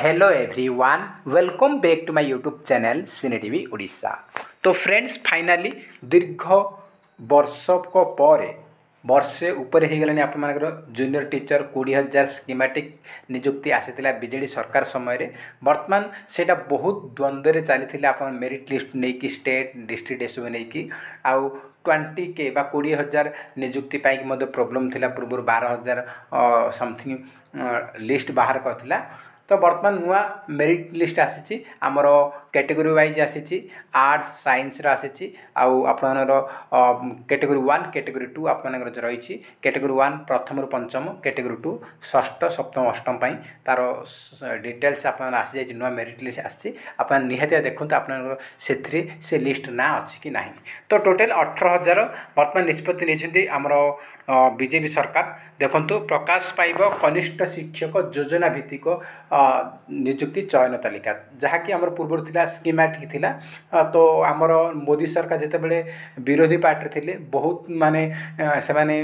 hello everyone welcome back to my YouTube channel cine T Orissa तो friends finally दीर्घ बर्ष बर्षे ऊपर हो गल आपर जूनियर टीचर कोड़ी हजार स्कीमेटिक निजुक्ति आसी बजे सरकार समय बर्तमान से बहुत द्वंद्व चली मेरीट लिस्ट नहीं कि स्टेट डिस्ट्रिक्ट एस नहीं कि आउ ट्वेंटी के बाद कोड़े हजार निजुक्ति मतलब प्रोब्लम थी पूर्व बार हजार समथिंग लिस्ट बाहर कर ତ ବର୍ତ୍ତମାନ ନୂଆ ମେରିଟ୍ ଲିଷ୍ଟ ଆସିଛି ଆମର କ୍ୟାଟେଗୋରୀ ୱାଇଜ୍ ଆସିଛି ଆର୍ଟ୍ସ ସାଇନ୍ସର ଆସିଛି ଆଉ ଆପଣଙ୍କର କ୍ୟାଟେଗୋରୀ ୱାନ୍ କ୍ୟାଟେଗୋରୀ ଟୁ ଆପଣମାନଙ୍କର ରହିଛି କ୍ୟାଟେଗୋରୀ ୱାନ୍ ପ୍ରଥମରୁ ପଞ୍ଚମ କ୍ୟାଟେଗୋରୀ ଟୁ ଷଷ୍ଠ ସପ୍ତମ ଅଷ୍ଟମ ପାଇଁ ତା'ର ଡିଟେଲ୍ସ ଆପଣଙ୍କର ଆସିଯାଇଛି ନୂଆ ମେରିଟ୍ ଲିଷ୍ଟ ଆସିଛି ଆପଣ ନିହାତି ଦେଖନ୍ତୁ ଆପଣଙ୍କର ସେଥିରେ ସେ ଲିଷ୍ଟ ନାଁ ଅଛି କି ନାହିଁ ତ ଟୋଟାଲ୍ ଅଠର ହଜାର ବର୍ତ୍ତମାନ ନିଷ୍ପତ୍ତି ନେଇଛନ୍ତି ଆମର ବିଜେପି ସରକାର ଦେଖନ୍ତୁ ପ୍ରକାଶ ପାଇବ କନିଷ୍ଠ ଶିକ୍ଷକ ଯୋଜନା ଭିତ୍ତିକ ନିଯୁକ୍ତି ଚୟନ ତାଲିକା ଯାହାକି ଆମର ପୂର୍ବରୁ ଥିଲା ସ୍କିମାଟିକ୍ ଥିଲା ତ ଆମର ମୋଦି ସରକାର ଯେତେବେଳେ ବିରୋଧୀ ପାର୍ଟିରେ ଥିଲେ ବହୁତ ମାନେ ସେମାନେ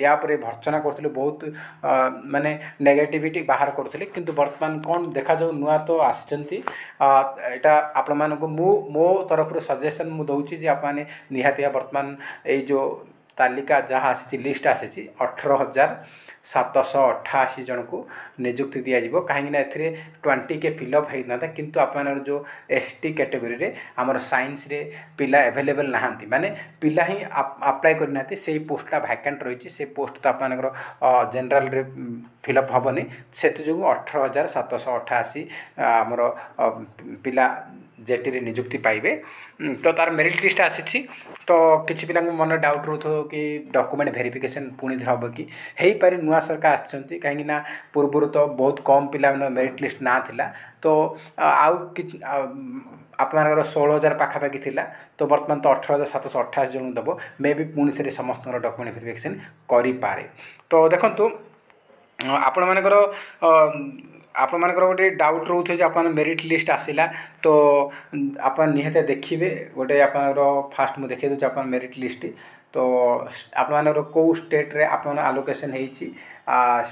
ୟା ଉପରେ ଭର୍ତ୍ସନା କରୁଥିଲେ ବହୁତ ମାନେ ନେଗେଟିଭିଟି ବାହାର କରୁଥିଲେ କିନ୍ତୁ ବର୍ତ୍ତମାନ କ'ଣ ଦେଖାଯାଉ ନୂଆ ତ ଆସିଛନ୍ତି ଏଇଟା ଆପଣମାନଙ୍କୁ ମୁଁ ମୋ ତରଫରୁ ସଜେସନ୍ ମୁଁ ଦେଉଛି ଯେ ଆପଣମାନେ ନିହାତି ବର୍ତ୍ତମାନ ଏଇ ଯେଉଁ ତାଲିକା ଯାହା ଆସିଛି ଲିଷ୍ଟ ଆସିଛି ଅଠର ହଜାର ସାତଶହ ଅଠାଅଶୀ ଜଣଙ୍କୁ ନିଯୁକ୍ତି ଦିଆଯିବ କାହିଁକିନା ଏଥିରେ ଟ୍ୱେଣ୍ଟି କେ ଫିଲ୍ଅପ୍ ହେଇଥାନ୍ତା କିନ୍ତୁ ଆପଣମାନଙ୍କର ଯେଉଁ ଏସ୍ ଟି କାଟେଗୋରୀରେ ଆମର ସାଇନ୍ସରେ ପିଲା ଆଭେଲେବେଲ୍ ନାହାନ୍ତି ମାନେ ପିଲା ହିଁ ଆପ୍ଲାଏ କରିନାହାନ୍ତି ସେଇ ପୋଷ୍ଟଟା ଭ୍ୟାକାଣ୍ଟ ରହିଛି ସେ ପୋଷ୍ଟ ତ ଆପଣମାନଙ୍କର ଜେନେରାଲ୍ରେ ଫିଲ୍ଅପ୍ ହେବନି ସେଥିଯୋଗୁଁ ଅଠର ହଜାର ସାତଶହ ଅଠାଅଶୀ ଆମର ପିଲା ଜେଟିରେ ନିଯୁକ୍ତି ପାଇବେ ତ ତା'ର ମେରିଟ୍ ଲିଷ୍ଟ ଆସିଛି ତ କିଛି ପିଲାଙ୍କ ମନରେ ଡାଉଟ୍ ରହୁଥିବ କି ଡକୁମେଣ୍ଟ ଭେରିଫିକେସନ୍ ପୁଣି ଥରେ ହେବ କି ହେଇପାରେ ନୂଆ ସରକାର ଆସିଛନ୍ତି କାହିଁକିନା ପୂର୍ବରୁ ତ ବହୁତ କମ୍ ପିଲାମାନଙ୍କ ମେରିଟ୍ ଲିଷ୍ଟ ନାଁ ଥିଲା ତ ଆଉ କିଛି ଆପଣମାନଙ୍କର ଷୋହଳ ହଜାର ପାଖାପାଖି ଥିଲା ତ ବର୍ତ୍ତମାନ ତ ଅଠର ହଜାର ସାତଶହ ଅଠାଅଶୀ ଜଣଙ୍କୁ ଦେବ ମେ ବି ପୁଣି ଥରେ ସମସ୍ତଙ୍କର ଡକୁମେଣ୍ଟ ଭେରିଫିକେସନ୍ କରିପାରେ ତ ଦେଖନ୍ତୁ ଆପଣମାନଙ୍କର ଆପଣମାନଙ୍କର ଗୋଟେ ଡାଉଟ୍ ରହୁଥିବ ଯେ ଆପଣ ମେରିଟ୍ ଲିଷ୍ଟ ଆସିଲା ତ ଆପଣ ନିହାତି ଦେଖିବେ ଗୋଟେ ଆପଣଙ୍କର ଫାଷ୍ଟ ମୁଁ ଦେଖେଇ ଦେଉଛି ଆପଣ ମେରିଟ୍ ଲିଷ୍ଟ ତ ଆପଣମାନଙ୍କର କେଉଁ ଷ୍ଟେଟ୍ରେ ଆପଣ ଆଲୋକେସନ୍ ହେଇଛି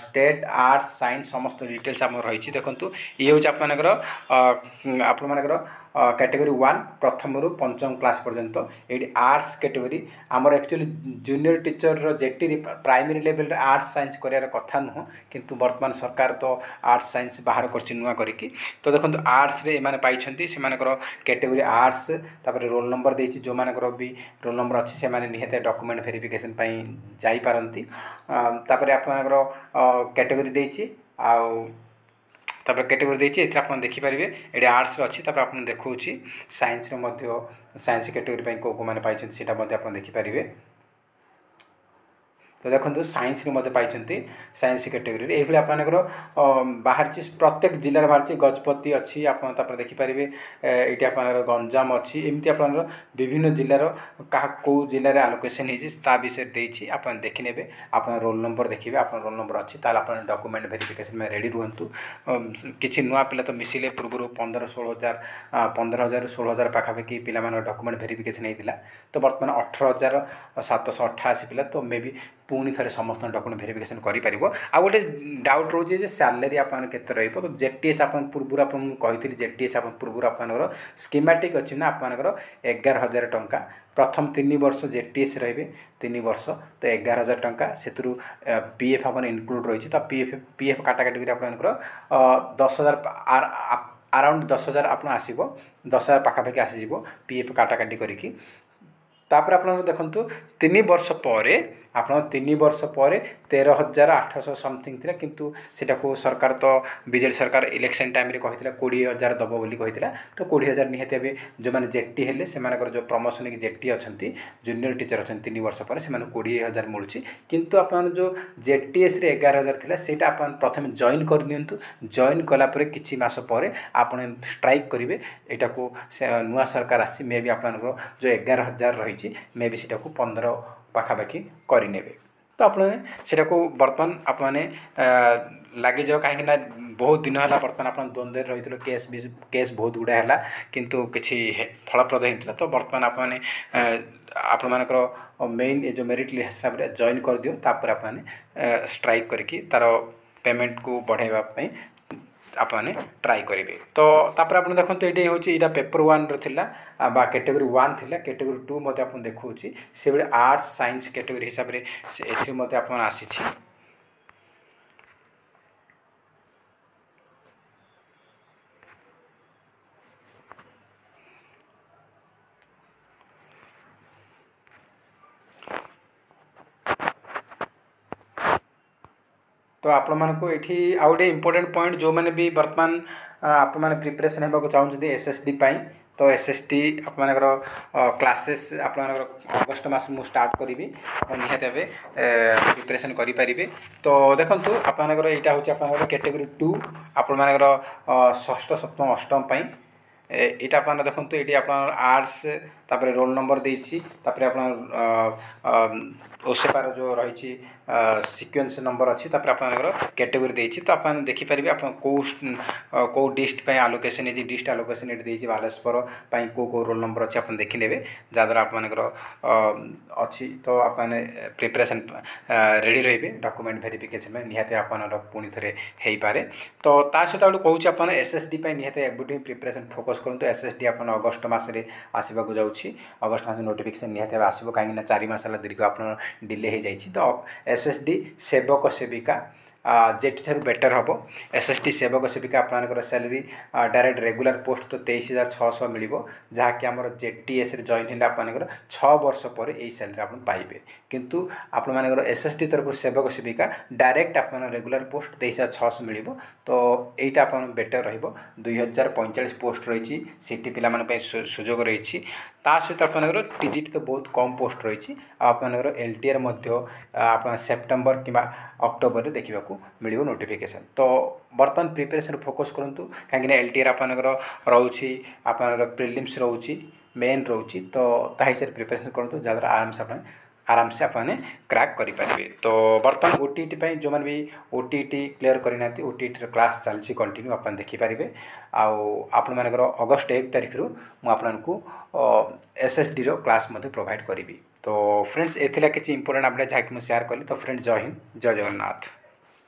ଷ୍ଟେଟ୍ ଆର୍ଟ୍ସ ସାଇନ୍ସ ସମସ୍ତ ଡିଟେଲ୍ସ ଆମର ରହିଛି ଦେଖନ୍ତୁ ଇଏ ହେଉଛି ଆପଣମାନଙ୍କର ଆପଣମାନଙ୍କର ক্যাটেগরি ওয়ান প্রথমরু পঞ্চম ক্লাস পর্যন্ত এইটি আর্টস ক্যাটেগরি আমার একচুয়ালি জুনিয়র টিচরর জেটি প্রাইমেরি লেভেলের আর্টস সাইন্স করার কথা নুহ কিন্তু বর্তমান সরকার তো আর্টস সাইন্স বাহার করছে নূয়া করিকি তো দেখুন আর্টসরে এমানে পাইছেন সেমানকর ক্যাটেগরি আর্টস তাপরে রোল নম্বর দিয়েছি যেমানকর বি রোল নম্বর অছি সেমানে নিহতে ডকুমেন্ট ভেরিফিকেসন পাই যাইপারন্তি তাপরে আপনার ক্যাটেগরি দিয়েছি ଆଉ তারপরে ক্যাটেগোরি দিয়েছি এতে আপনারা দেখিপারে এটি আর্টসর অছি তারপরে আপনার দেখছি সাইন্সর মধ্য সাইন্স ক্যাটেগোরি কেউ কেউ মানে পাইছেন সেটা মধ্যে আপনারা দেখিপারে ତ ଦେଖନ୍ତୁ ସାଇନ୍ସରେ ମଧ୍ୟ ପାଇଛନ୍ତି ସାଇନ୍ସ କାଟେଗୋରୀରେ ଏଇଭଳି ଆପଣଙ୍କର ବାହାରିଛି ପ୍ରତ୍ୟେକ ଜିଲ୍ଲାରେ ବାହାରିଛି ଗଜପତି ଅଛି ଆପଣ ତା'ପରେ ଦେଖିପାରିବେ ଏଇଠି ଆପଣଙ୍କର ଗଞ୍ଜାମ ଅଛି ଏମିତି ଆପଣଙ୍କର ବିଭିନ୍ନ ଜିଲ୍ଲାର କାହା କେଉଁ ଜିଲ୍ଲାରେ ଆଲୋକେସନ୍ ହେଇଛି ତା ବିଷୟରେ ଦେଇଛି ଆପଣ ଦେଖିନେବେ ଆପଣ ରୋଲ୍ ନମ୍ବର ଦେଖିବେ ଆପଣ ରୋଲ୍ ନମ୍ବର ଅଛି ତାହେଲେ ଆପଣ ଡକୁମେଣ୍ଟ ଭେରିଫିକେସନ୍ ପାଇଁ ରେଡ଼ି ରୁହନ୍ତୁ କିଛି ନୂଆ ପିଲା ତ ମିଶିଲେ ପୂର୍ବରୁ ପନ୍ଦର ଷୋହଳ ହଜାର ପନ୍ଦର ହଜାରରୁ ଷୋହଳ ହଜାର ପାଖାପାଖି ପିଲାମାନଙ୍କ ଡକୁମେଣ୍ଟ ଭେରିଫିକେସନ୍ ହେଇଥିଲା ତ ବର୍ତ୍ତମାନ ଅଠର ହଜାର ସାତଶହ ଅଠାଅଶୀ ପିଲା ତ ମେ ବି ପୁଣି ଥରେ ସମସ୍ତଙ୍କ ଡକୁମେଣ୍ଟ ଭେରିଫିକେସନ୍ କରିପାରିବ ଆଉ ଗୋଟେ ଡାଉଟ୍ ରହୁଛି ଯେ ସାଲେରୀ ଆପଣଙ୍କର କେତେ ରହିବ ତ ଜେଡ୍ ଟି ଏସ୍ ଆପଣ ପୂର୍ବରୁ ଆପଣଙ୍କୁ କହିଥିଲି ଜେଡ୍ ଟି ଏସ୍ ଆପଣ ପୂର୍ବରୁ ଆପଣଙ୍କର ସ୍କିମାଟିକ୍ ଅଛି ନା ଆପଣଙ୍କର ଏଗାର ହଜାର ଟଙ୍କା ପ୍ରଥମ ତିନି ବର୍ଷ ଜେଡ୍ ଟି ଏସ୍ ରହିବେ ତିନି ବର୍ଷ ତ ଏଗାର ହଜାର ଟଙ୍କା ସେଥିରୁ ପି ଏଫ୍ ଆପଣ ଇନକ୍ଲୁଡ଼୍ ରହିଛି ତ ପି ଏଫ୍ ପି ଏଫ୍ କାଟାକାଟିକରି ଆପଣଙ୍କର ଦଶ ହଜାର ଆରାଉଣ୍ଡ ଦଶ ହଜାର ଆପଣ ଆସିବ ଦଶ ହଜାର ପାଖାପାଖି ଆସିଯିବ ପି ଏଫ୍ କାଟାକାଟି କରିକି ତାପରେ ଆପଣଙ୍କର ଦେଖନ୍ତୁ ତିନି ବର୍ଷ ପରେ ଆପଣ ତିନି ବର୍ଷ ପରେ ତେର ହଜାର ଆଠଶହ ସମଥିଙ୍ଗ ଥିଲା କିନ୍ତୁ ସେଟାକୁ ସରକାର ତ ବିଜେଡ଼ି ସରକାର ଇଲେକ୍ସନ୍ ଟାଇମ୍ରେ କହିଥିଲା କୋଡ଼ିଏ ହଜାର ଦେବ ବୋଲି କହିଥିଲା ତ କୋଡ଼ିଏ ହଜାର ନିହାତି ଏବେ ଯେଉଁମାନେ ଜେଟି ହେଲେ ସେମାନଙ୍କର ଯେଉଁ ପ୍ରମୋସନ୍ କି ଜେଟି ଅଛନ୍ତି ଜୁନିୟର ଟିଚର୍ ଅଛନ୍ତି ତିନି ବର୍ଷ ପରେ ସେମାନଙ୍କୁ କୋଡ଼ିଏ ହଜାର ମିଳୁଛି କିନ୍ତୁ ଆପଣ ଯେଉଁ ଜେଟିଏସ୍ରେ ଏଗାର ହଜାର ଥିଲା ସେଇଟା ଆପଣ ପ୍ରଥମେ ଜଏନ୍ କରିଦିଅନ୍ତୁ ଜଏନ୍ କଲା ପରେ କିଛି ମାସ ପରେ ଆପଣ ଷ୍ଟ୍ରାଇକ୍ କରିବେ ଏଇଟାକୁ ସେ ନୂଆ ସରକାର ଆସି ମେ ବି ଆପଣଙ୍କର ଯେଉଁ ଏଗାର ହଜାର ରହିଛି ମେ ବି ସେଟାକୁ ପନ୍ଦର ପାଖାପାଖି କରିନେବେ ତ ଆପଣମାନେ ସେଇଟାକୁ ବର୍ତ୍ତମାନ ଆପଣମାନେ ଲାଗିଯାଅ କାହିଁକିନା ବହୁତ ଦିନ ହେଲା ବର୍ତ୍ତମାନ ଆପଣ ଦ୍ୱନ୍ଦ୍ୱରେ ରହିଥିଲେ କେସ୍ ବି କେସ୍ ବହୁତ ଗୁଡ଼ାଏ ହେଲା କିନ୍ତୁ କିଛି ଫଳପ୍ରଦ ହେଇଥିଲା ତ ବର୍ତ୍ତମାନ ଆପଣମାନେ ଆପଣମାନଙ୍କର ମେନ୍ ଏ ଯେଉଁ ମେରିଟ୍ ହିସାବରେ ଜଏନ୍ କରିଦିଅ ତାପରେ ଆପଣମାନେ ଷ୍ଟ୍ରାଇକ୍ କରିକି ତା'ର ପେମେଣ୍ଟକୁ ବଢ଼ାଇବା ପାଇଁ আপনার ট্রাই করবে তো তাপরে আপনার দেখুন এটি হচ্ছে এটা পেপর ওয়ানর লা বা ক্যাটেগোরি ওয়ান লা ক্যাটেগোরি টু মধ্যে আপনার দেখুছি সেভাবে আর্টস সাইন্স ক্যাটেগোরি হিসাবে এটি মধ্যে আপনার আসিছে ତ ଆପଣମାନଙ୍କୁ ଏଇଠି ଆଉ ଗୋଟେ ଇମ୍ପୋର୍ଟାଣ୍ଟ ପଏଣ୍ଟ ଯେଉଁମାନେ ବି ବର୍ତ୍ତମାନ ଆପଣମାନେ ପ୍ରିପାରେସନ୍ ହେବାକୁ ଚାହୁଁଛନ୍ତି ଏସ୍ ଏସ୍ ଡ଼ି ପାଇଁ ତ ଏସ୍ ଏସ୍ ଟି ଆପଣମାନଙ୍କର କ୍ଲାସେସ୍ ଆପଣମାନଙ୍କର ଅଗଷ୍ଟ ମାସରୁ ମୁଁ ଷ୍ଟାର୍ଟ କରିବି ଆପଣ ନିହାତି ଭାବେ ପ୍ରିପାରେସନ୍ କରିପାରିବେ ତ ଦେଖନ୍ତୁ ଆପଣମାନଙ୍କର ଏଇଟା ହେଉଛି ଆପଣଙ୍କର କ୍ୟାଟେଗୋରୀ ଟୁ ଆପଣମାନଙ୍କର ଷଷ୍ଠ ସପ୍ତମ ଅଷ୍ଟମ ପାଇଁ এটা আপনারা দেখন্তু এটি আপনার আর্টস তাপরে রোল নম্বর দিয়েছি তাপরে আপনার ওসেপার যে রয়েছে সিকুয়েন্স নম্বর অছি তাপরে আপনার ক্যাটেগোরি দিয়েছি তো আপনার দেখিপারে আপনার কেউ কেউ ডিস্ট আলোকেসন এই ডিস্ট আলোকেসন এটি দিয়েছি বালেশ্বর পাই কেউ কেউ রোল নম্বর অছি আপনার দেখিনেবে যাদ্বারা আপনার অছি তো আপনার প্রিপারেসন রেডি রহবে ডকুমেন্ট ভেরিফিকেসন নিহতি আপনার পুঁথরে হয়ে পড়ে তো তা সহ গোটে কৌছি আপনার এসএসডি নিহতি এভরিথিং প্রিপারেসন ফোকস ସର୍ଚ୍ଚ କରନ୍ତୁ ଏସ୍ ଏସ୍ ଟି ଆପଣ ଅଗଷ୍ଟ ମାସରେ ଆସିବାକୁ ଯାଉଛି ଅଗଷ୍ଟ ମାସରେ ନୋଟିଫିକେସନ୍ ନିହାତି ଭାବେ ଆସିବ କାହିଁକିନା ଚାରି ମାସ ହେଲା ଦୀର୍ଘ ଆପଣ ଡିଲେ ହୋଇଯାଇଛି ତ ଏସ୍ ଏସ୍ ଡ଼ି ସେବକ ସେବିକା যেটিঠাରୁ ବେଟର୍ ହେବ ଏସ୍ ଏସ୍ ଟି ସେବକ ସେବିକା ଆପଣମାନଙ୍କର ସାଲେରୀ ଡାଇରେକ୍ଟ ରେଗୁଲାର ପୋଷ୍ଟ ତ ତେଇଶ ହଜାର ଛଅଶହ ମିଳିବ ଯାହାକି ଆମର ଜେ ଟି ଏସ୍ରେ ଜଏନ୍ ହେଲେ ଆପଣମାନଙ୍କର ଛଅ ବର୍ଷ ପରେ ଏହି ସାଲେରୀ ଆପଣ ପାଇବେ କିନ୍ତୁ ଆପଣମାନଙ୍କର ଏସ୍ ଏସ୍ ଟି ତରଫରୁ ସେବକ ସେବିକା ଡାଇରେକ୍ଟ ଆପଣଙ୍କ ରେଗୁଲାର ପୋଷ୍ଟ ତେଇଶ ହଜାର ଛଅଶହ ମିଳିବ ତ ଏଇଟା ଆପଣଙ୍କ ବେଟର୍ ରହିବ ଦୁଇ ହଜାର ପଇଁଚାଳିଶ ପୋଷ୍ଟ ରହିଛି ସିଟି ପିଲାମାନଙ୍କ ପାଇଁ ସୁଯୋଗ ରହିଛି ତା ସହିତ ଆପଣଙ୍କର ଟିଜିଟ୍ ତ ବହୁତ କମ୍ ପୋଷ୍ଟ ରହିଛି ଆଉ ଆପଣଙ୍କର ଏଲ୍ ଟି ଆର୍ ମଧ୍ୟ ଆପଣ ସେପ୍ଟେମ୍ବର କିମ୍ବା ଅକ୍ଟୋବରରେ ଦେଖିବାକୁ ମିଳିବ ନୋଟିଫିକେସନ୍ ତ ବର୍ତ୍ତମାନ ପ୍ରିପାରେସନ୍ ଫୋକସ୍ କରନ୍ତୁ କାହିଁକିନା ଏଲ୍ ଟି ଆର୍ ଆପଣଙ୍କର ରହୁଛି ଆପଣଙ୍କର ପ୍ରିଲିମ୍ସ ରହୁଛି ମେନ୍ ରହୁଛି ତ ତା ହିସାବରେ ପ୍ରିପାରେସନ୍ କରନ୍ତୁ ଯାହାଦ୍ୱାରା ଆରାମସେ ଆପଣ ଆରାମସେ ଆପଣମାନେ କ୍ରାକ୍ କରିପାରିବେ ତ ବର୍ତ୍ତମାନ ଓ ଟି ଇ ଟି ପାଇଁ ଯେଉଁମାନେ ବି ଓ ଟି ଇ ଟି କ୍ଲିୟର୍ କରିନାହାନ୍ତି ଓ ଟି ଇ ଟିର କ୍ଲାସ୍ ଚାଲିଛି କଣ୍ଟିନ୍ୟୁ ଆପଣ ଦେଖିପାରିବେ ଆଉ ଆପଣମାନଙ୍କର ଅଗଷ୍ଟ ଏକ ତାରିଖରୁ ମୁଁ ଆପଣଙ୍କୁ ଏସ୍ ଏସ୍ ଡିର କ୍ଲାସ୍ ମଧ୍ୟ ପ୍ରୋଭାଇଡ଼ କରିବି ତ ଫ୍ରେଣ୍ଡସ୍ ଏଥିଲା କିଛି ଇମ୍ପୋର୍ଟାଣ୍ଟ ଅପଡ଼େଟ୍ ଯାହାକି ମୁଁ ସେୟାର କଲି ତ ଫ୍ରେଣ୍ଡସ୍ ଜୟ ହିନ୍ଦ ଜୟ ଜଗନ୍ନାଥ